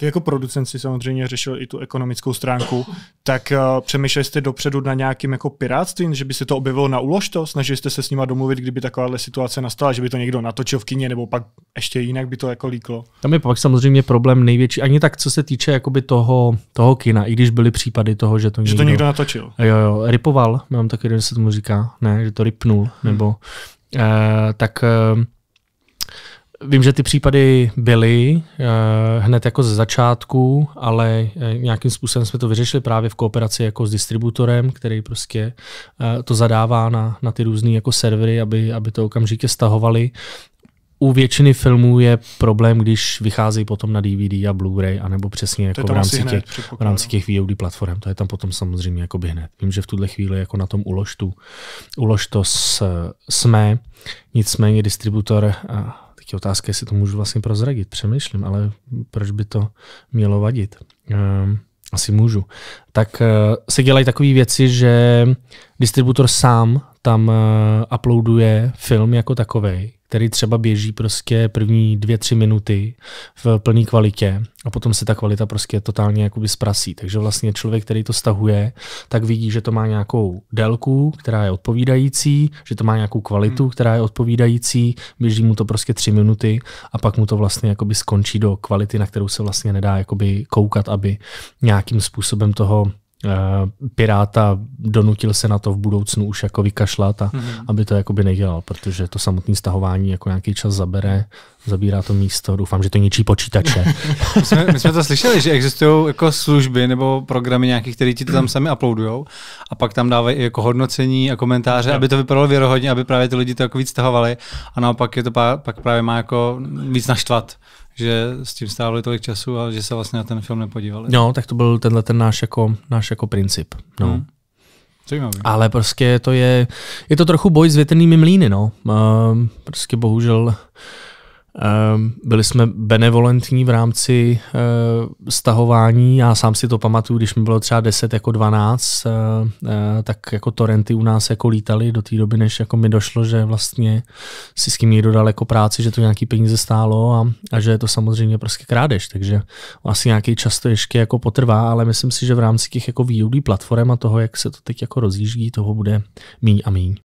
Ty jako producent si samozřejmě řešil i tu ekonomickou stránku, tak uh, přemýšleli jste dopředu na nějakým jako pirátstvím, že by se to objevilo na uložto? Snažili jste se s nima domluvit, kdyby takováhle situace nastala, že by to někdo natočil v kině, nebo pak ještě jinak by to jako líklo? Tam je pak samozřejmě problém největší, ani tak co se týče jakoby toho, toho kina, i když byly případy toho, že to někdo, že to někdo natočil. Jo, jo, ripoval, mám taky, že se tomu říká, ne, že to ripnul, hmm. nebo uh, tak uh, Vím, že ty případy byly eh, hned jako ze začátku, ale eh, nějakým způsobem jsme to vyřešili právě v kooperaci jako s distributorem, který prostě eh, to zadává na, na ty různé jako servery, aby, aby to okamžitě stahovali. U většiny filmů je problém, když vychází potom na DVD a Blu-ray, anebo přesně jako v rámci, hned, těch, v rámci těch VOD platform. To je tam potom samozřejmě jako hned. Vím, že v tuhle chvíli jako na tom ulož, tu, ulož to s, jsme, nicméně distributor Teď otázka, jestli to můžu vlastně prozradit. Přemýšlím, ale proč by to mělo vadit? Um, asi můžu. Tak uh, se dělají takové věci, že distributor sám tam eh, uploaduje film jako takový, který třeba běží prostě první dvě, tři minuty v plné kvalitě a potom se ta kvalita prostě totálně jakoby zprasí. Takže vlastně člověk, který to stahuje, tak vidí, že to má nějakou délku, která je odpovídající, že to má nějakou kvalitu, hmm. která je odpovídající, běží mu to prostě tři minuty a pak mu to vlastně jakoby skončí do kvality, na kterou se vlastně nedá jakoby koukat, aby nějakým způsobem toho Eh, Piráta donutil se na to v budoucnu už jako vykašlat a mm-hmm. aby to jakoby nedělal, protože to samotné stahování jako nějaký čas zabere, zabírá to místo, doufám, že to ničí počítače. my, jsme, my jsme to slyšeli, že existují jako služby nebo programy nějakých, které ti to tam sami uploadují a pak tam dávají jako hodnocení a komentáře, no. aby to vypadalo věrohodně, aby právě ty lidi to jako víc stahovali a naopak je to pá, pak právě má jako víc naštvat že s tím strávili tolik času a že se vlastně na ten film nepodívali. No, tak to byl tenhle ten náš jako, náš jako princip. No. Hmm. Ale prostě to je, je to trochu boj s větrnými mlíny, no. Uh, prostě bohužel Ehm, byli jsme benevolentní v rámci eh, stahování. Já sám si to pamatuju, když mi bylo třeba 10 jako 12, eh, eh, tak jako torenty u nás jako lítali do té doby, než jako mi došlo, že vlastně si s kým někdo dal jako práci, že to nějaký peníze stálo a, a že je to samozřejmě prostě krádež. Takže asi nějaký čas to ještě jako potrvá, ale myslím si, že v rámci těch jako výhodů platform a toho, jak se to teď jako rozjíždí, toho bude míň a míň.